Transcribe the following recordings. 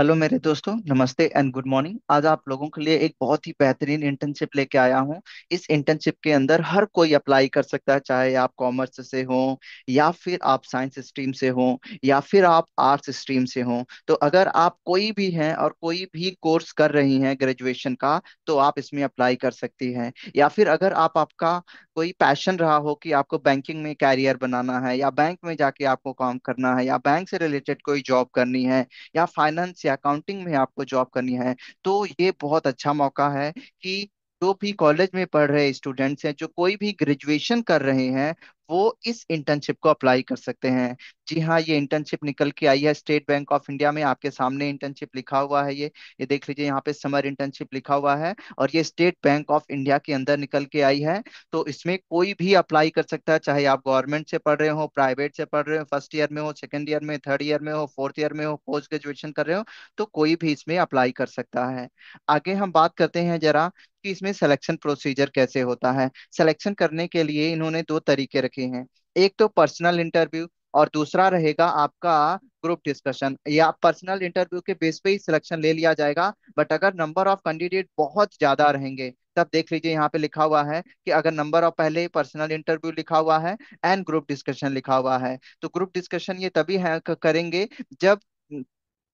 hello मेरे दोस्तों नमस्ते एंड गुड मॉर्निंग आज आप लोगों के लिए एक बहुत ही बेहतरीन इंटर्नशिप लेके आया हूँ इस इंटर्नशिप के अंदर हर कोई अप्लाई कर सकता है चाहे आप कॉमर्स से हो या फिर आप साइंस स्ट्रीम से हो या फिर आप आर्ट्स स्ट्रीम से हो तो अगर आप कोई भी हैं और कोई भी कोर्स कर रही हैं ग्रेजुएशन का तो आप इसमें अप्लाई कर सकती हैं या फिर अगर आप आपका कोई पैशन रहा हो कि आपको बैंकिंग में कैरियर बनाना है या बैंक में जाके आपको काम करना है या बैंक से रिलेटेड कोई जॉब करनी है या फाइनेंस अकाउंटिंग में आपको जॉब करनी है तो ये बहुत अच्छा मौका है कि जो भी कॉलेज में पढ़ रहे स्टूडेंट्स हैं जो कोई भी ग्रेजुएशन कर रहे हैं वो इस इंटर्नशिप को अप्लाई कर सकते हैं जी हाँ ये इंटर्नशिप निकल के आई है स्टेट बैंक ऑफ इंडिया में आपके सामने इंटर्नशिप लिखा हुआ है ये ये देख लीजिए यहाँ पे समर इंटर्नशिप लिखा हुआ है और ये स्टेट बैंक ऑफ इंडिया के अंदर निकल के आई है तो इसमें कोई भी अप्लाई कर सकता है चाहे आप गवर्नमेंट से पढ़ रहे हो प्राइवेट से पढ़ रहे हो फर्स्ट ईयर में हो सेकेंड ईयर में थर्ड ईयर में हो फोर्थ ईयर में हो पोस्ट ग्रेजुएशन कर रहे हो तो कोई भी इसमें अप्लाई कर सकता है आगे हम बात करते हैं जरा कि इसमें सिलेक्शन प्रोसीजर कैसे होता है सिलेक्शन करने के लिए इन्होंने दो तरीके रखे रखे हैं एक तो पर्सनल इंटरव्यू और दूसरा रहेगा आपका ग्रुप डिस्कशन या पर्सनल इंटरव्यू के बेस पे ही सिलेक्शन ले लिया जाएगा बट अगर नंबर ऑफ कैंडिडेट बहुत ज्यादा रहेंगे तब देख लीजिए यहाँ पे लिखा हुआ है कि अगर नंबर ऑफ पहले पर्सनल इंटरव्यू लिखा हुआ है एंड ग्रुप डिस्कशन लिखा हुआ है तो ग्रुप डिस्कशन ये तभी है करेंगे जब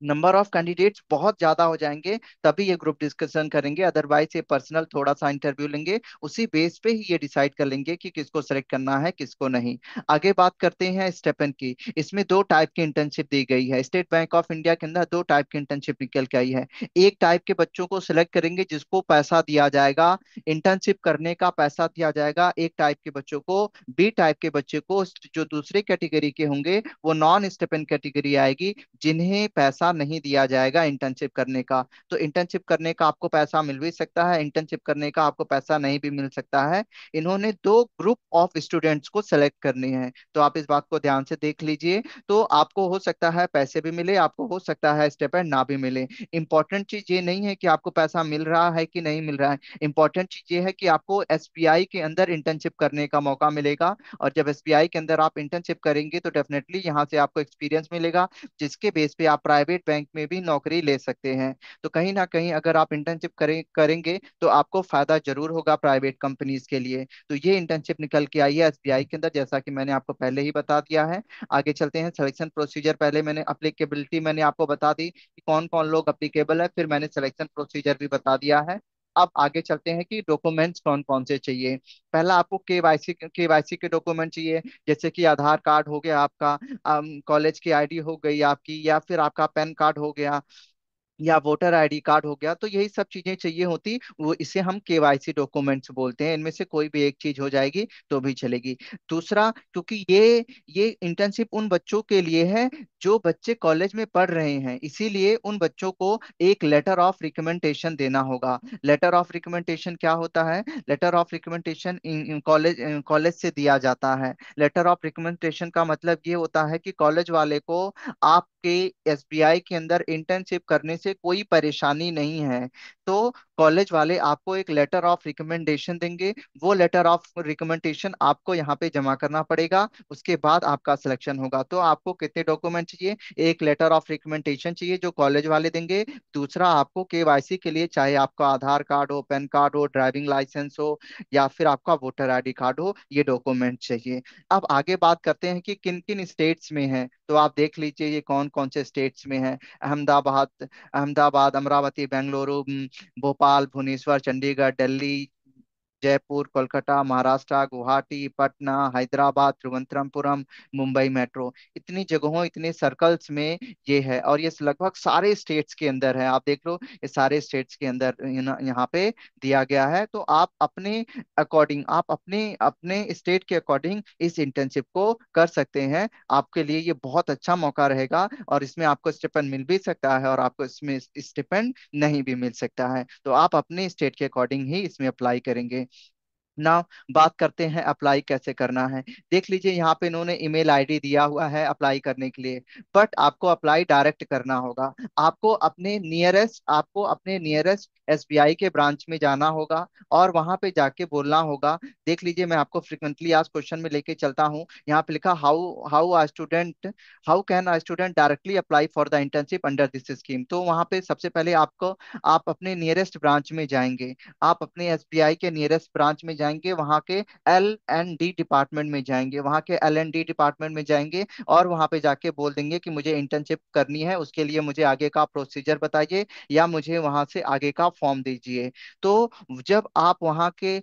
नंबर ऑफ कैंडिडेट्स बहुत ज्यादा हो जाएंगे तभी ये ग्रुप डिस्कशन करेंगे अदरवाइज ये पर्सनल थोड़ा सा इंटरव्यू लेंगे उसी बेस पे ही ये डिसाइड कर लेंगे कि किसको सेलेक्ट करना है किसको नहीं आगे बात करते हैं स्टेपन की इसमें दो टाइप की इंटर्नशिप दी गई है स्टेट बैंक ऑफ इंडिया के अंदर दो टाइप की इंटर्नशिप निकल के आई है एक टाइप के बच्चों को सिलेक्ट करेंगे जिसको पैसा दिया जाएगा इंटर्नशिप करने का पैसा दिया जाएगा एक टाइप के बच्चों को बी टाइप के बच्चे को जो दूसरे कैटेगरी के होंगे वो नॉन स्टेपन कैटेगरी आएगी जिन्हें पैसा पैसा नहीं दिया जाएगा इंटर्नशिप करने का तो इंटर्नशिप करने का आपको पैसा मिल भी सकता है इंटर्नशिप करने का आपको पैसा नहीं भी मिल सकता है इन्होंने दो ग्रुप ऑफ स्टूडेंट्स को सेलेक्ट करनी है तो आप इस बात को ध्यान से देख लीजिए तो आपको हो सकता है पैसे भी मिले आपको हो सकता है स्टेप ना भी मिले इंपॉर्टेंट चीज ये नहीं है कि आपको पैसा मिल रहा है कि नहीं मिल रहा है इंपॉर्टेंट चीज ये है कि आपको एस के अंदर इंटर्नशिप करने का मौका मिलेगा और जब एस के अंदर आप इंटर्नशिप करेंगे तो डेफिनेटली यहाँ से आपको एक्सपीरियंस मिलेगा जिसके बेस पे आप प्राइवेट प्राइवेट बैंक में भी नौकरी ले सकते हैं तो कहीं ना कहीं अगर आप इंटर्नशिप करें करेंगे तो आपको फायदा जरूर होगा प्राइवेट कंपनीज के लिए तो ये इंटर्नशिप निकल के आई है एस के अंदर जैसा कि मैंने आपको पहले ही बता दिया है आगे चलते हैं सिलेक्शन प्रोसीजर पहले मैंने अप्लीकेबिलिटी मैंने आपको बता दी कि कौन कौन लोग अप्लीकेबल है फिर मैंने सिलेक्शन प्रोसीजर भी बता दिया है अब आगे चलते हैं कि डॉक्यूमेंट्स कौन कौन से चाहिए पहला आपको केवाईसी केवाईसी के डॉक्यूमेंट चाहिए जैसे कि आधार कार्ड हो गया आपका कॉलेज की आईडी हो गई आपकी या फिर आपका पैन कार्ड हो गया या वोटर आईडी कार्ड हो गया तो यही सब चीजें चाहिए होती वो इसे हम केवाईसी डॉक्यूमेंट्स बोलते हैं इनमें से कोई भी एक चीज हो जाएगी तो भी चलेगी दूसरा क्योंकि ये ये इंटर्नशिप उन बच्चों के लिए है जो बच्चे कॉलेज में पढ़ रहे हैं इसीलिए उन बच्चों को एक लेटर ऑफ रिकमेंडेशन देना होगा लेटर ऑफ रिकमेंडेशन क्या होता है letter of recommendation college college से दिया जाता है लेटर ऑफ रिकमेंडेशन का मतलब ये होता है कि कॉलेज वाले को आपके एसबीआई के अंदर इंटर्नशिप करने से कोई परेशानी नहीं है तो कॉलेज वाले आपको एक लेटर ऑफ रिकमेंडेशन देंगे वो लेटर ऑफ रिकमेंडेशन आपको यहाँ पे जमा करना पड़ेगा उसके बाद आपका सिलेक्शन होगा तो आपको कितने डॉक्यूमेंट चाहिए एक लेटर ऑफ रिकमेंडेशन चाहिए जो कॉलेज वाले देंगे दूसरा आपको के के लिए चाहे आपका आधार कार्ड हो पैन कार्ड हो ड्राइविंग लाइसेंस हो या फिर आपका वोटर आई कार्ड हो ये डॉक्यूमेंट चाहिए अब आगे बात करते हैं कि किन किन स्टेट्स में है तो आप देख लीजिए ये कौन कौन से स्टेट्स में है अहमदाबाद अहमदाबाद अमरावती बेंगलुरु भोपाल भुवनेश्वर चंडीगढ़ दिल्ली जयपुर कोलकाता महाराष्ट्र गुवाहाटी पटना हैदराबाद तिरुवंतरमपुरम मुंबई मेट्रो इतनी जगहों इतने सर्कल्स में ये है और ये लगभग सारे स्टेट्स के अंदर है आप देख लो ये सारे स्टेट्स के अंदर यहाँ पे दिया गया है तो आप अपने अकॉर्डिंग आप अपने अपने स्टेट के अकॉर्डिंग इस इंटर्नशिप को कर सकते हैं आपके लिए ये बहुत अच्छा मौका रहेगा और इसमें आपको स्टिपेंड मिल भी सकता है और आपको इसमें स्टिपेंड नहीं भी मिल सकता है तो आप अपने स्टेट के अकॉर्डिंग ही इसमें अप्लाई करेंगे ना बात करते हैं अप्लाई कैसे करना है देख लीजिए यहाँ पे इन्होंने ईमेल आईडी दिया हुआ है अप्लाई करने के लिए बट आपको अप्लाई डायरेक्ट करना होगा आपको अपने नियरेस्ट आपको अपने नियरेस्ट एसबीआई के ब्रांच में जाना होगा और वहां पे जाके बोलना होगा देख लीजिए मैं आपको फ्रिक्वेंटली आज क्वेश्चन में लेके चलता हूँ यहाँ पे लिखा how how are student how can are student directly apply for the internship under this scheme तो वहाँ पे सबसे पहले आपको आप अपने नियरेस्ट ब्रांच में जाएंगे आप अपने एस के नियरेस्ट ब्रांच में जाएंगे वहाँ के एल एंड डी डिपार्टमेंट में जाएंगे वहाँ के एल एन डी डिपार्टमेंट में जाएंगे और वहाँ पे जाके बोल देंगे कि मुझे इंटर्नशिप करनी है उसके लिए मुझे आगे का प्रोसीजर बताइए या मुझे वहाँ से आगे का फॉर्म दीजिए तो जब आप वहाँ के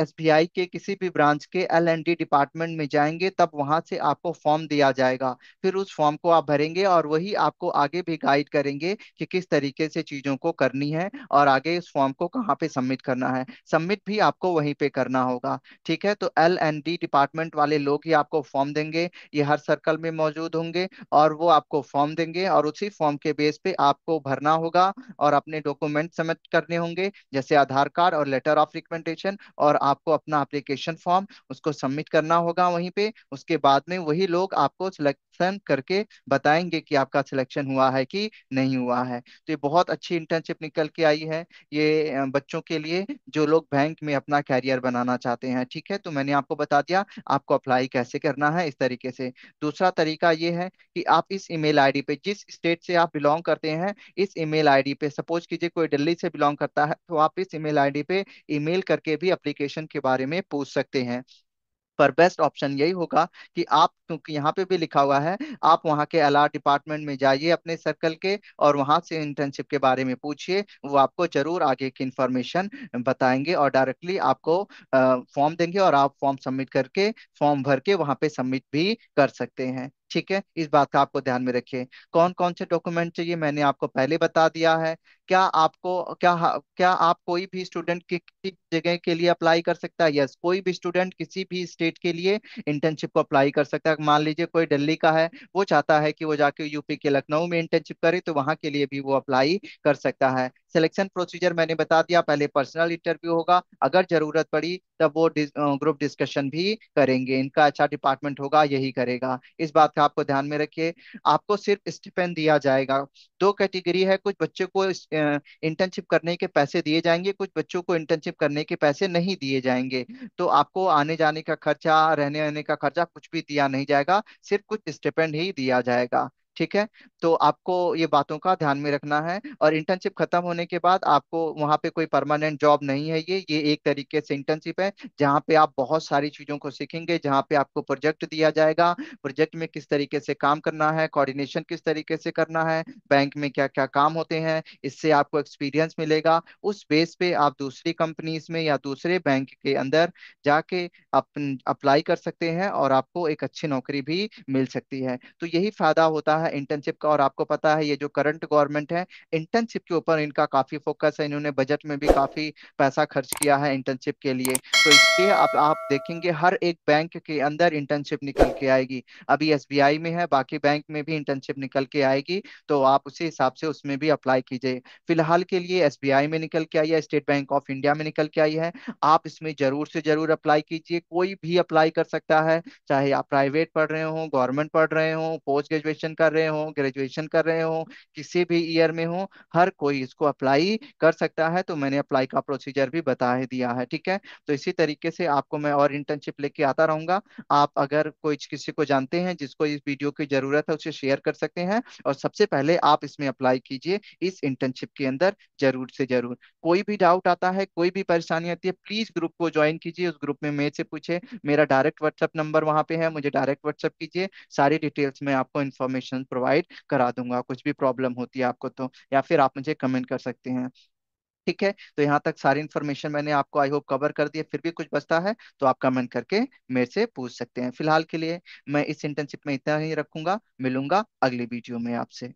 एस के किसी भी ब्रांच के एल डिपार्टमेंट में जाएंगे तब वहाँ से आपको फॉर्म दिया जाएगा फिर उस फॉर्म को आप भरेंगे और वही आपको आगे भी गाइड करेंगे कि किस तरीके से चीज़ों को करनी है और आगे इस फॉर्म को कहाँ पे सबमिट करना है सबमिट भी आपको वहीं पे करना होगा ठीक है तो एल एंड डी डिपार्टमेंट वाले लोग ही आपको फॉर्म देंगे ये हर सर्कल में मौजूद होंगे और वो आपको फॉर्म देंगे और उसी फॉर्म के बेस पे आपको भरना होगा और अपने डॉक्यूमेंट सबमिट कर करने होंगे जैसे आधार कार्ड और लेटर ऑफ रिकमेंडेशन और आपको अपना अप्लीकेशन फॉर्म उसको सबमिट करना होगा वहीं पे उसके बाद में वही लोग आपको सिलेक्शन करके बताएंगे कि आपका सिलेक्शन हुआ है कि नहीं हुआ है तो ये बहुत अच्छी इंटर्नशिप निकल के आई है ये बच्चों के लिए जो लोग बैंक में अपना कैरियर बनाना चाहते हैं ठीक है तो मैंने आपको बता दिया आपको अप्लाई कैसे करना है इस तरीके से दूसरा तरीका ये है कि आप इस ईमेल आईडी पे जिस स्टेट से आप बिलोंग करते हैं इस ईमेल आईडी पे सपोज कीजिए कोई दिल्ली से बिलोंग बिलोंग करता है तो आप इस ईमेल आईडी पे ईमेल करके भी एप्लीकेशन के बारे में पूछ सकते हैं पर बेस्ट ऑप्शन यही होगा कि आप क्योंकि यहाँ पे भी लिखा हुआ है आप वहाँ के एल डिपार्टमेंट में जाइए अपने सर्कल के और वहाँ से इंटर्नशिप के बारे में पूछिए वो आपको जरूर आगे की इन्फॉर्मेशन बताएंगे और डायरेक्टली आपको फॉर्म देंगे और आप फॉर्म सबमिट करके फॉर्म भर के वहाँ पे सबमिट भी कर सकते हैं ठीक है इस बात का आपको ध्यान में रखिए कौन कौन से डॉक्यूमेंट चाहिए मैंने आपको पहले बता दिया है क्या आपको क्या क्या आप कोई भी स्टूडेंट किसी जगह के लिए अप्लाई कर सकता है यस कोई भी स्टूडेंट किसी भी स्टेट के लिए इंटर्नशिप को अप्लाई कर सकता है मान लीजिए कोई दिल्ली का है वो चाहता है कि वो जाके यूपी के लखनऊ में इंटर्नशिप करे तो वहाँ के लिए भी वो अप्लाई कर सकता है सिलेक्शन प्रोसीजर मैंने बता दिया पहले पर्सनल इंटरव्यू होगा अगर जरूरत पड़ी तब वो डिस, ग्रुप डिस्कशन भी करेंगे इनका अच्छा डिपार्टमेंट होगा यही करेगा इस बात का आपको ध्यान में रखिए आपको सिर्फ स्टीफेन दिया जाएगा दो कैटेगरी है कुछ बच्चे को इंटर्नशिप करने के पैसे दिए जाएंगे कुछ बच्चों को इंटर्नशिप करने के पैसे नहीं दिए जाएंगे तो आपको आने जाने का खर्चा रहने रहने का खर्चा कुछ भी दिया नहीं जाएगा सिर्फ कुछ स्टिपेंड ही दिया जाएगा ठीक है तो आपको ये बातों का ध्यान में रखना है और इंटर्नशिप खत्म होने के बाद आपको वहाँ पे कोई परमानेंट जॉब नहीं है ये ये एक तरीके से इंटर्नशिप है जहाँ पे आप बहुत सारी चीज़ों को सीखेंगे जहाँ पे आपको प्रोजेक्ट दिया जाएगा प्रोजेक्ट में किस तरीके से काम करना है कॉर्डिनेशन किस तरीके से करना है बैंक में क्या क्या काम होते हैं इससे आपको एक्सपीरियंस मिलेगा उस बेस पे आप दूसरी कंपनीज में या दूसरे बैंक के अंदर जाके अप्लाई कर सकते हैं और आपको एक अच्छी नौकरी भी मिल सकती है तो यही फायदा होता है है इंटर्नशिप का और आपको पता है ये जो करंट गवर्नमेंट है इंटर्नशिप के ऊपर इनका काफी फोकस है इन्होंने बजट में भी काफी पैसा खर्च किया है इंटर्नशिप के लिए तो इसलिए आप आप देखेंगे हर एक बैंक के अंदर इंटर्नशिप निकल के आएगी अभी एस में है बाकी बैंक में भी इंटर्नशिप निकल के आएगी तो आप उसी हिसाब से उसमें भी अप्लाई कीजिए फिलहाल के लिए एस में निकल के आई है स्टेट बैंक ऑफ इंडिया में निकल के आई है आप इसमें जरूर से जरूर अप्लाई कीजिए कोई भी अप्लाई कर सकता है चाहे आप प्राइवेट पढ़ रहे हो गवर्नमेंट पढ़ रहे हो पोस्ट ग्रेजुएशन कर कर रहे हों ग्रेजुएशन कर रहे हों किसी भी ईयर में हो हर कोई इसको अप्लाई कर सकता है तो मैंने अप्लाई का प्रोसीजर भी बता ही दिया है ठीक है तो इसी तरीके से आपको मैं और इंटर्नशिप लेके आता रहूंगा आप अगर कोई किसी को जानते हैं जिसको इस वीडियो की जरूरत है उसे शेयर कर सकते हैं और सबसे पहले आप इसमें अप्लाई कीजिए इस इंटर्नशिप के अंदर जरूर से जरूर कोई भी डाउट आता है कोई भी परेशानी आती है प्लीज ग्रुप को ज्वाइन कीजिए उस ग्रुप में मेरे से पूछे मेरा डायरेक्ट व्हाट्सएप नंबर वहां पे है मुझे डायरेक्ट व्हाट्सएप कीजिए सारी डिटेल्स में आपको इन्फॉर्मेशन तुरंत प्रोवाइड करा दूंगा कुछ भी प्रॉब्लम होती है आपको तो या फिर आप मुझे कमेंट कर सकते हैं ठीक है तो यहाँ तक सारी इन्फॉर्मेशन मैंने आपको आई होप कवर कर दिया फिर भी कुछ बचता है तो आप कमेंट करके मेरे से पूछ सकते हैं फिलहाल के लिए मैं इस इंटर्नशिप में इतना ही रखूंगा मिलूंगा अगले वीडियो में आपसे